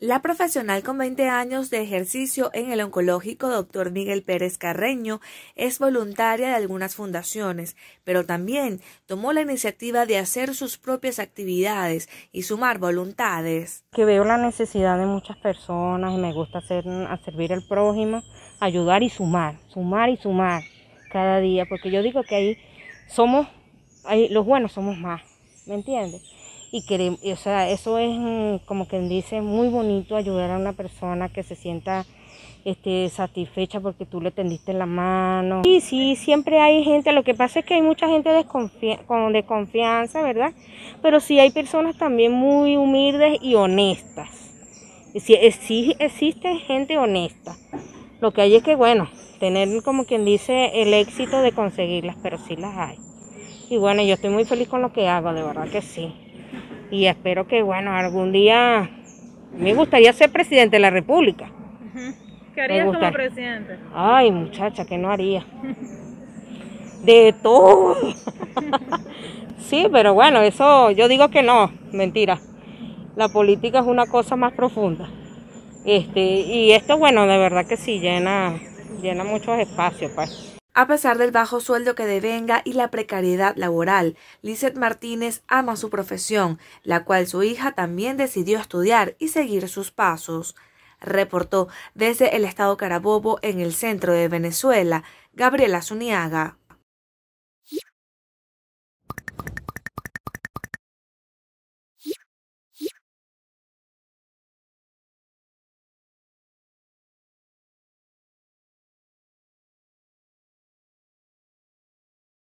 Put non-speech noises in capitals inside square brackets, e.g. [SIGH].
La profesional con 20 años de ejercicio en el oncológico doctor Miguel Pérez Carreño es voluntaria de algunas fundaciones, pero también tomó la iniciativa de hacer sus propias actividades y sumar voluntades. Que veo la necesidad de muchas personas y me gusta hacer, servir al prójimo, ayudar y sumar, sumar y sumar cada día, porque yo digo que ahí somos, ahí los buenos somos más, ¿me entiendes? y o sea, eso es mm, como quien dice muy bonito ayudar a una persona que se sienta este, satisfecha porque tú le tendiste la mano. sí sí, siempre hay gente, lo que pasa es que hay mucha gente con desconfianza, ¿verdad? Pero sí hay personas también muy humildes y honestas. sí existe gente honesta. Lo que hay es que, bueno, tener como quien dice el éxito de conseguirlas, pero sí las hay. Y bueno, yo estoy muy feliz con lo que hago, de verdad que sí. Y espero que, bueno, algún día me gustaría ser presidente de la República. ¿Qué harías como presidente? Ay, muchacha, que no haría. De todo. [LAUGHS] sí, pero bueno, eso yo digo que no, mentira. La política es una cosa más profunda. Este, y esto, bueno, de verdad que sí, llena, llena muchos espacios, pues. A pesar del bajo sueldo que devenga y la precariedad laboral, Lizeth Martínez ama su profesión, la cual su hija también decidió estudiar y seguir sus pasos. Reportó desde el estado Carabobo en el centro de Venezuela, Gabriela Zuniaga.